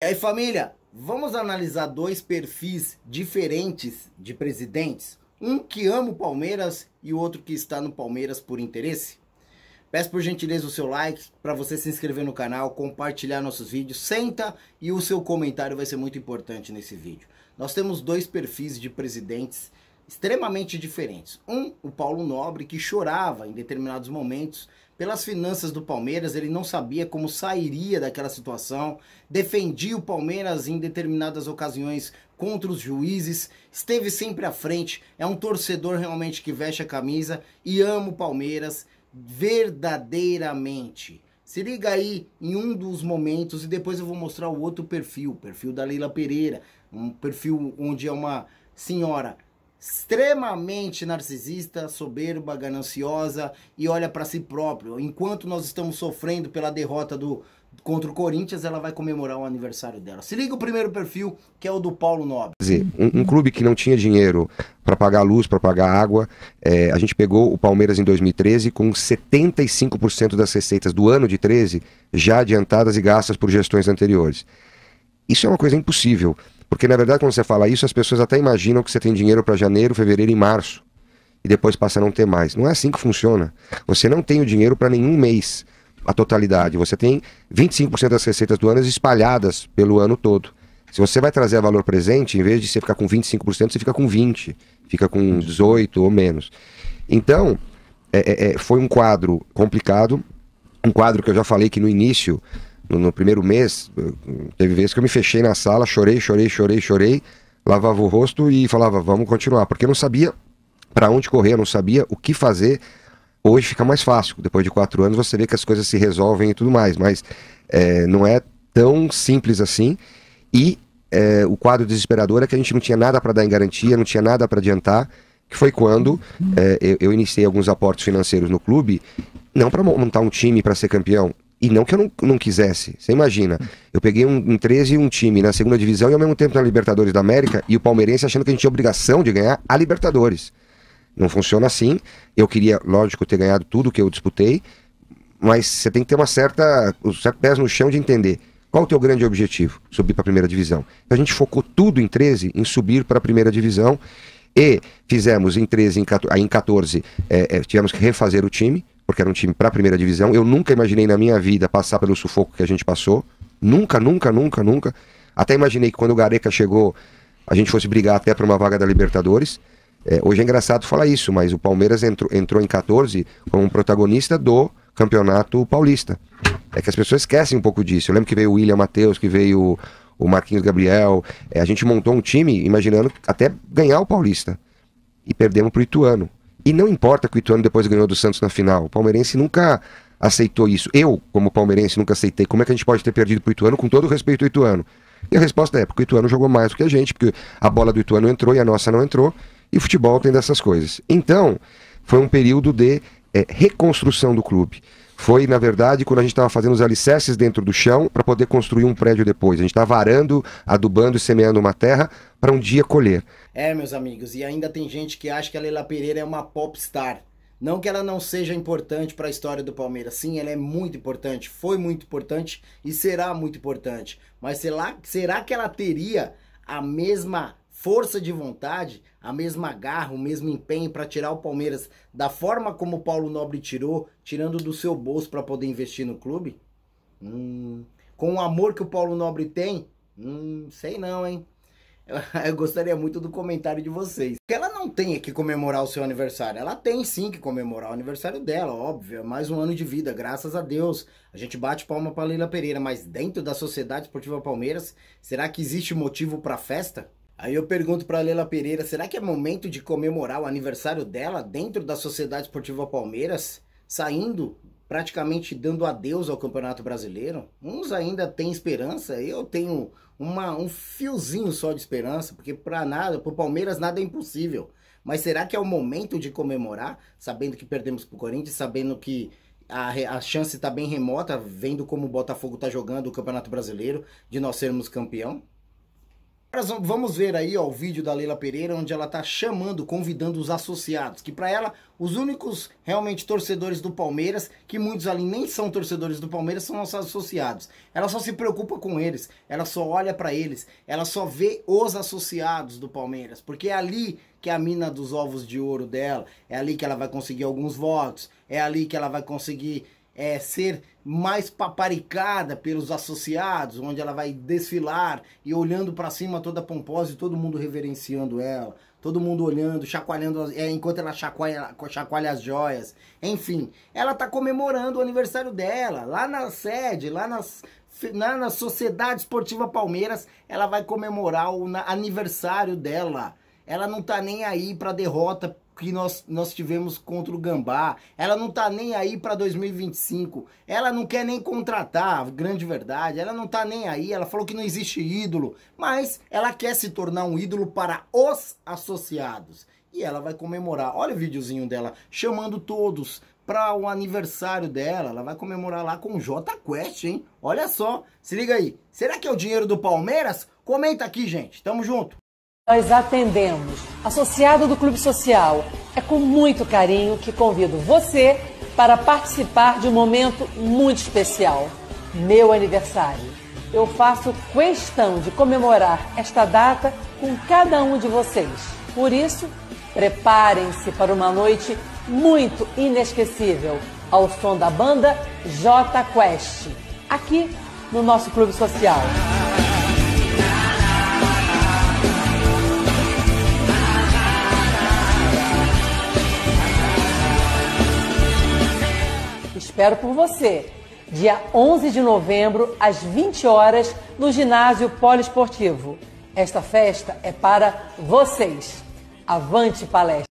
E aí, família? Vamos analisar dois perfis diferentes de presidentes? Um que ama o Palmeiras e o outro que está no Palmeiras por interesse? Peço por gentileza o seu like, para você se inscrever no canal, compartilhar nossos vídeos, senta e o seu comentário vai ser muito importante nesse vídeo. Nós temos dois perfis de presidentes extremamente diferentes. Um, o Paulo Nobre, que chorava em determinados momentos pelas finanças do Palmeiras, ele não sabia como sairia daquela situação, defendia o Palmeiras em determinadas ocasiões contra os juízes, esteve sempre à frente, é um torcedor realmente que veste a camisa e ama o Palmeiras verdadeiramente. Se liga aí em um dos momentos e depois eu vou mostrar o outro perfil, o perfil da Leila Pereira, um perfil onde é uma senhora extremamente narcisista, soberba, gananciosa e olha para si próprio. Enquanto nós estamos sofrendo pela derrota do contra o Corinthians, ela vai comemorar o aniversário dela. Se liga o primeiro perfil, que é o do Paulo Nobre. Um, um clube que não tinha dinheiro para pagar luz, para pagar água, é, a gente pegou o Palmeiras em 2013 com 75% das receitas do ano de 13 já adiantadas e gastas por gestões anteriores. Isso é uma coisa impossível. Porque, na verdade, quando você fala isso, as pessoas até imaginam que você tem dinheiro para janeiro, fevereiro e março. E depois passa a não ter mais. Não é assim que funciona. Você não tem o dinheiro para nenhum mês, a totalidade. Você tem 25% das receitas do ano espalhadas pelo ano todo. Se você vai trazer valor presente, em vez de você ficar com 25%, você fica com 20%, fica com 18% ou menos. Então, é, é, é, foi um quadro complicado, um quadro que eu já falei que no início no, no primeiro mês, teve vezes que eu me fechei na sala, chorei, chorei, chorei, chorei, lavava o rosto e falava, vamos continuar, porque eu não sabia para onde correr, eu não sabia o que fazer. Hoje fica mais fácil, depois de quatro anos você vê que as coisas se resolvem e tudo mais, mas é, não é tão simples assim. E é, o quadro desesperador é que a gente não tinha nada para dar em garantia, não tinha nada para adiantar, que foi quando é, eu, eu iniciei alguns aportes financeiros no clube, não para montar um time para ser campeão, e não que eu não, não quisesse. Você imagina. Eu peguei um, um 13 e um time na segunda divisão e ao mesmo tempo na Libertadores da América e o palmeirense achando que a gente tinha obrigação de ganhar a Libertadores. Não funciona assim. Eu queria, lógico, ter ganhado tudo que eu disputei, mas você tem que ter uma certa, um certo pés no chão de entender. Qual o teu grande objetivo? Subir para a primeira divisão. Então a gente focou tudo em 13, em subir para a primeira divisão. E fizemos em 13, em 14, em 14 é, é, tivemos que refazer o time, porque era um time para a primeira divisão. Eu nunca imaginei na minha vida passar pelo sufoco que a gente passou. Nunca, nunca, nunca, nunca. Até imaginei que quando o Gareca chegou, a gente fosse brigar até para uma vaga da Libertadores. É, hoje é engraçado falar isso, mas o Palmeiras entrou, entrou em 14 como protagonista do Campeonato Paulista. É que as pessoas esquecem um pouco disso. Eu lembro que veio o William Matheus, que veio o Marquinhos Gabriel. É, a gente montou um time imaginando até ganhar o Paulista. E perdemos para o Ituano. E não importa que o Ituano depois ganhou do Santos na final. O palmeirense nunca aceitou isso. Eu, como palmeirense, nunca aceitei. Como é que a gente pode ter perdido pro Ituano com todo o respeito ao Ituano? E a resposta é, porque o Ituano jogou mais do que a gente, porque a bola do Ituano entrou e a nossa não entrou. E o futebol tem dessas coisas. Então, foi um período de é, reconstrução do clube foi, na verdade, quando a gente estava fazendo os alicerces dentro do chão para poder construir um prédio depois. A gente estava tá varando, adubando e semeando uma terra para um dia colher. É, meus amigos, e ainda tem gente que acha que a Leila Pereira é uma popstar. Não que ela não seja importante para a história do Palmeiras, sim, ela é muito importante, foi muito importante e será muito importante. Mas será, será que ela teria a mesma força de vontade, a mesma garra, o mesmo empenho para tirar o Palmeiras da forma como o Paulo Nobre tirou, tirando do seu bolso para poder investir no clube? Hum, com o amor que o Paulo Nobre tem? Hum, sei não, hein? Eu gostaria muito do comentário de vocês. Que ela não tenha que comemorar o seu aniversário. Ela tem sim que comemorar o aniversário dela, óbvio. É mais um ano de vida, graças a Deus. A gente bate palma para Leila Pereira, mas dentro da Sociedade Esportiva Palmeiras, será que existe motivo para festa? Aí eu pergunto para Leila Pereira, será que é momento de comemorar o aniversário dela dentro da Sociedade Esportiva Palmeiras, saindo praticamente dando adeus ao Campeonato Brasileiro? Uns ainda têm esperança, eu tenho uma, um fiozinho só de esperança, porque para nada, para o Palmeiras nada é impossível. Mas será que é o momento de comemorar, sabendo que perdemos para o Corinthians, sabendo que a, a chance está bem remota, vendo como o Botafogo está jogando o Campeonato Brasileiro, de nós sermos campeão? Vamos ver aí ó, o vídeo da Leila Pereira, onde ela está chamando, convidando os associados, que para ela, os únicos realmente torcedores do Palmeiras, que muitos ali nem são torcedores do Palmeiras, são nossos associados. Ela só se preocupa com eles, ela só olha para eles, ela só vê os associados do Palmeiras, porque é ali que é a mina dos ovos de ouro dela, é ali que ela vai conseguir alguns votos, é ali que ela vai conseguir é, ser mais paparicada pelos associados, onde ela vai desfilar e olhando para cima toda pomposa e todo mundo reverenciando ela, todo mundo olhando, chacoalhando, é, enquanto ela chacoalha, chacoalha as joias. Enfim, ela está comemorando o aniversário dela, lá na sede, lá nas, na, na Sociedade Esportiva Palmeiras, ela vai comemorar o na, aniversário dela. Ela não está nem aí para derrota que nós, nós tivemos contra o Gambá. Ela não tá nem aí para 2025. Ela não quer nem contratar, grande verdade. Ela não tá nem aí. Ela falou que não existe ídolo, mas ela quer se tornar um ídolo para os associados. E ela vai comemorar. Olha o videozinho dela chamando todos para o aniversário dela. Ela vai comemorar lá com o J Quest, hein? Olha só. Se liga aí. Será que é o dinheiro do Palmeiras? Comenta aqui, gente. Tamo junto. Nós atendemos. Associado do Clube Social, é com muito carinho que convido você para participar de um momento muito especial: meu aniversário. Eu faço questão de comemorar esta data com cada um de vocês. Por isso, preparem-se para uma noite muito inesquecível ao som da banda J Quest, aqui no nosso Clube Social. espero por você. Dia 11 de novembro, às 20 horas, no Ginásio Poliesportivo. Esta festa é para vocês. Avante Palestra!